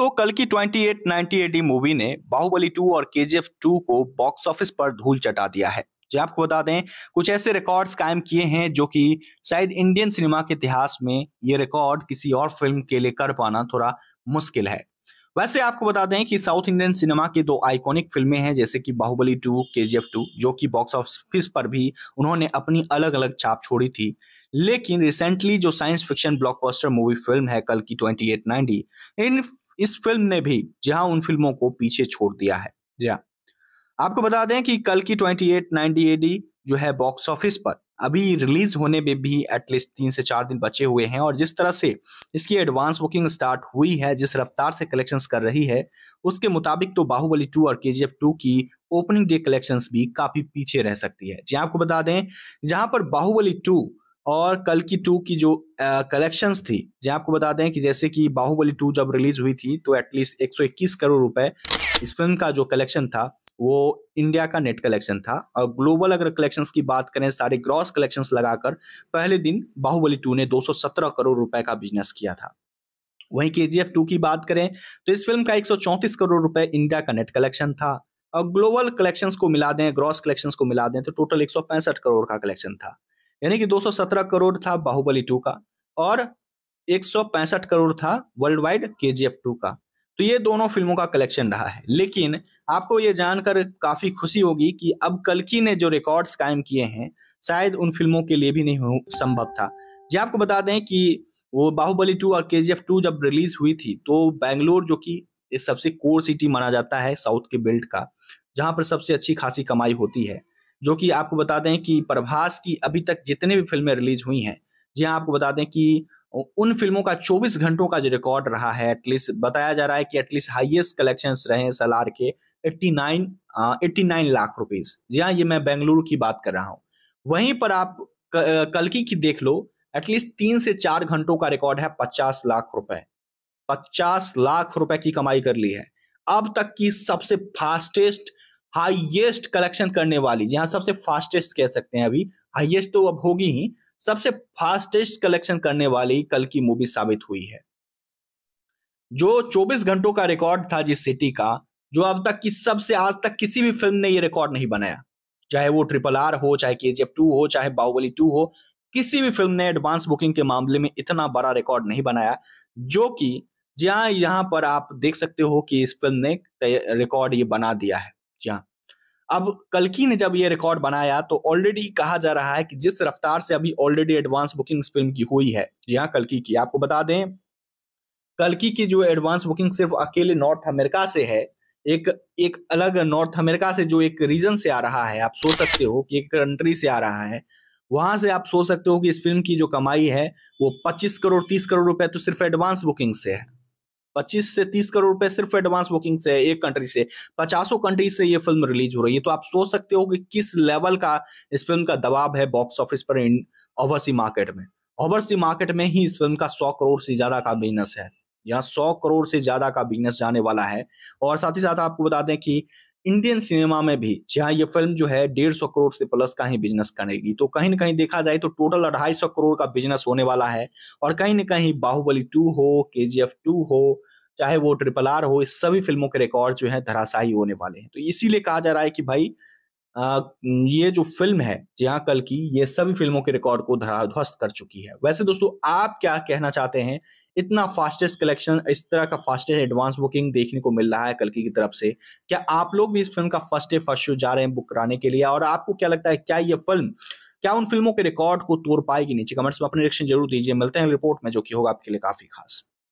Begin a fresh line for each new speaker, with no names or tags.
दोस्तों कल की 2890 एडी मूवी ने बाहुबली 2 और केजीएफ 2 को बॉक्स ऑफिस पर धूल चटा दिया है जी आपको बता दें कुछ ऐसे रिकॉर्ड्स कायम किए हैं जो कि शायद इंडियन सिनेमा के इतिहास में ये रिकॉर्ड किसी और फिल्म के लिए कर पाना थोड़ा मुश्किल है वैसे आपको बता दें कि साउथ इंडियन सिनेमा की दो आइकॉनिक फिल्में हैं जैसे कि बाहुबली टू के जी जो कि बॉक्स ऑफिस पर भी उन्होंने अपनी अलग अलग छाप छोड़ी थी लेकिन रिसेंटली जो science fiction blockbuster movie film है कल की ट्वेंटी एट नाइनटी इन इस फिल्म ने भी जहां उन फिल्मों को पीछे छोड़ दिया है जी हाँ। आपको बता दें कि कल की ट्वेंटी एट एडी जो है बॉक्स ऑफिस पर अभी रिलीज होने में भी एटलीस्ट तीन से चार दिन बचे हुए हैं और जिस तरह से इसकी एडवांस बुकिंग स्टार्ट हुई है जिस रफ्तार से कलेक्शंस कर रही है उसके मुताबिक तो बाहुबली टू और के जी एफ टू की ओपनिंग डे कलेक्शंस भी काफी पीछे रह सकती है जी हाँ, आपको बता दें जहां पर बाहुबली टू और कल की टू की जो कलेक्शंस थी जी हाँ, आपको बता दें कि जैसे कि बाहुबली टू जब रिलीज हुई थी तो एटलीस्ट 121 करोड़ रुपए इस फिल्म का जो कलेक्शन था वो इंडिया का नेट कलेक्शन था और ग्लोबल अगर कलेक्शन की बात करें सारे ग्रॉस कलेक्शन लगाकर पहले दिन बाहुबली टू ने दो करोड़ रुपए का बिजनेस किया था वहीं के जी की बात करें तो इस फिल्म का एक करोड़ रुपए इंडिया का नेट कलेक्शन था और ग्लोबल कलेक्शंस को मिला दें ग्रॉस कलेक्शंस को मिला दें तो टोटल एक करोड़ का कलेक्शन था यानी कि 217 करोड़ था बाहुबली टू का और एक करोड़ था वर्ल्ड वाइड के जी का तो ये दोनों फिल्मों का कलेक्शन रहा है लेकिन आपको ये जानकर काफी खुशी होगी कि अब कलकी ने जो रिकॉर्ड्स कायम किए हैं शायद उन फिल्मों के लिए भी नहीं संभव था जी आपको बता दें कि वो बाहुबली टू और के जी एफ टू जब रिलीज हुई थी तो बैंगलोर जो कि सबसे कोर सिटी माना जाता है साउथ के बेल्ट का जहां पर सबसे अच्छी खासी कमाई होती है जो कि आपको बता दें कि प्रभास की अभी तक जितने भी फिल्में रिलीज हुई हैं जी हाँ आपको बता दें कि उन फिल्मों का 24 घंटों का जो रिकॉर्ड रहा है एटलीस्ट बताया जा रहा है कि एटलीस्ट हाईएस्ट कलेक्शंस रहे हैं सलार आर के 89 89 लाख रुपीस जी हाँ ये मैं बेंगलुरु की बात कर रहा हूँ वहीं पर आप कलकी की देख लो एटलीस्ट तीन से चार घंटों का रिकॉर्ड है पचास लाख रुपए पचास लाख रुपए की कमाई कर ली है अब तक की सबसे फास्टेस्ट हाईएस्ट कलेक्शन करने वाली जी हाँ सबसे फास्टेस्ट कह सकते हैं अभी हाईएस्ट तो अब होगी ही सबसे फास्टेस्ट कलेक्शन करने वाली कल की मूवी साबित हुई है जो 24 घंटों का रिकॉर्ड था जिस सिटी का जो अब तक की सबसे आज तक किसी भी फिल्म ने ये रिकॉर्ड नहीं बनाया चाहे वो ट्रिपल आर हो चाहे के जी टू हो चाहे बाहुबली टू हो किसी भी फिल्म ने एडवांस बुकिंग के मामले में इतना बड़ा रिकॉर्ड नहीं बनाया जो कि जहां यहां पर आप देख सकते हो कि इस फिल्म ने रिकॉर्ड ये बना दिया है जहां अब कलकी ने जब ये रिकॉर्ड बनाया तो ऑलरेडी कहा जा रहा है कि जिस रफ्तार से अभी ऑलरेडी एडवांस बुकिंग फिल्म की हुई है यहाँ कलकी की आपको बता दें कलकी की जो एडवांस बुकिंग सिर्फ अकेले नॉर्थ अमेरिका से है एक एक अलग नॉर्थ अमेरिका से जो एक रीजन से आ रहा है आप सोच सकते हो कि एक कंट्री से आ रहा है वहां से आप सोच सकते हो कि इस फिल्म की जो कमाई है वो 25 करोड़ 30 करोड़ रुपए तो सिर्फ एडवांस बुकिंग से है पच्चीस से तीस करोड़ रुपए सिर्फ एडवांस बुकिंग से एक कंट्री से पचासों कंट्री से ये फिल्म रिलीज हो रही है तो आप सोच सकते हो कि किस लेवल का इस फिल्म का दबाव है बॉक्स ऑफिस पर इन ओवरसी मार्केट में ओवरसी मार्केट में ही इस फिल्म का सौ करोड़ से ज्यादा का बिजनेस है यहाँ सौ करोड़ से ज्यादा का बिजनेस जाने वाला है और साथ ही साथ आपको बता दें कि इंडियन सिनेमा में भी जहाँ ये फिल्म जो है डेढ़ सौ करोड़ से प्लस का ही बिजनेस करेगी तो कहीं ना कहीं देखा जाए तो टोटल अढ़ाई सौ करोड़ का बिजनेस होने वाला है और कहीं ना कहीं बाहुबली टू हो के जी एफ टू हो चाहे वो ट्रिपल आर हो इस सभी फिल्मों के रिकॉर्ड जो है धराशाही होने वाले हैं तो इसीलिए कहा जा रहा है कि भाई ये जो फिल्म है जी कल की ये सभी फिल्मों के रिकॉर्ड को ध्वस्त कर चुकी है वैसे दोस्तों आप क्या कहना चाहते हैं इतना फास्टेस्ट कलेक्शन इस तरह का फास्टेस्ट एडवांस बुकिंग देखने को मिल रहा है कल की तरफ से क्या आप लोग भी इस फिल्म का फर्स्ट डे फर्स्ट शो जा रहे हैं बुक कराने के लिए और आपको क्या लगता है क्या ये फिल्म क्या उन फिल्मों के रिकॉर्ड को तोड़ पाएगी नीचे कमेंट्स में अपने रिएक्शन जरूर दीजिए मिलते हैं रिपोर्ट में जो कि होगा आपके लिए काफी खास